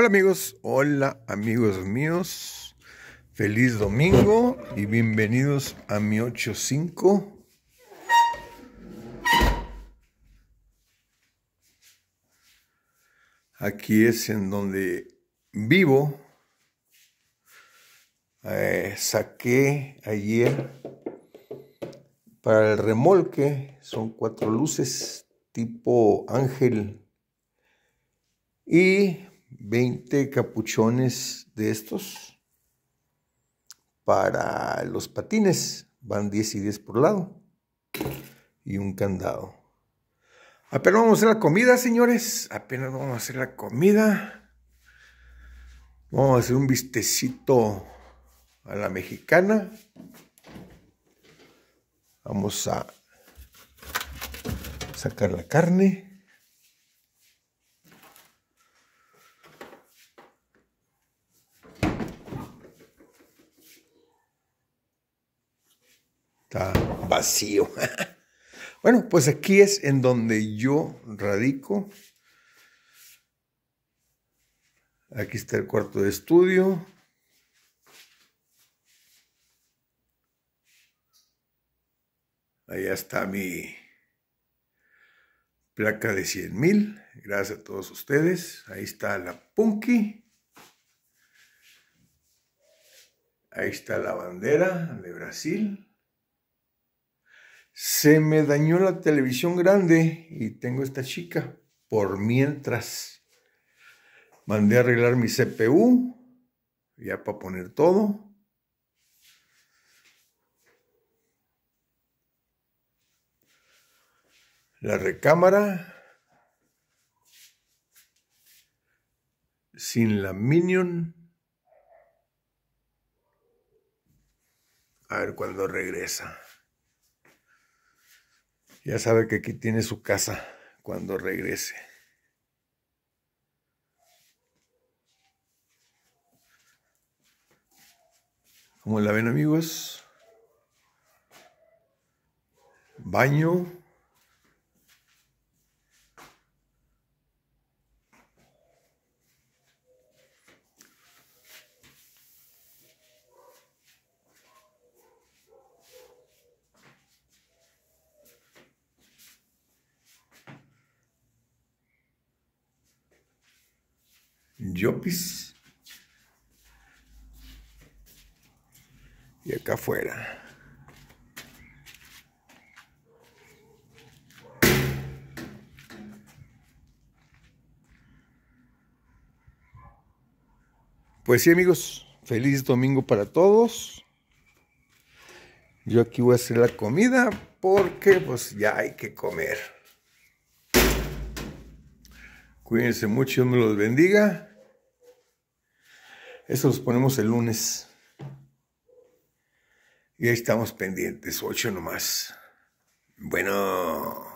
Hola amigos, hola amigos míos, feliz domingo y bienvenidos a mi 85. Aquí es en donde vivo. Eh, saqué ayer para el remolque, son cuatro luces tipo ángel y 20 capuchones de estos para los patines. Van 10 y 10 por lado. Y un candado. Apenas vamos a hacer la comida, señores. Apenas vamos a hacer la comida. Vamos a hacer un vistecito a la mexicana. Vamos a sacar la carne. está vacío. bueno, pues aquí es en donde yo radico. Aquí está el cuarto de estudio. Allá está mi placa de 100.000. Gracias a todos ustedes. Ahí está la Punky. Ahí está la bandera de Brasil se me dañó la televisión grande y tengo esta chica. Por mientras, mandé a arreglar mi CPU, ya para poner todo. La recámara sin la Minion. A ver cuando regresa. Ya sabe que aquí tiene su casa cuando regrese. ¿Cómo la ven amigos? Baño. Yopis. Y acá afuera. Pues sí, amigos, feliz domingo para todos. Yo aquí voy a hacer la comida porque pues ya hay que comer. Cuídense mucho, Dios me los bendiga. Eso los ponemos el lunes. Y ahí estamos pendientes, ocho nomás. Bueno.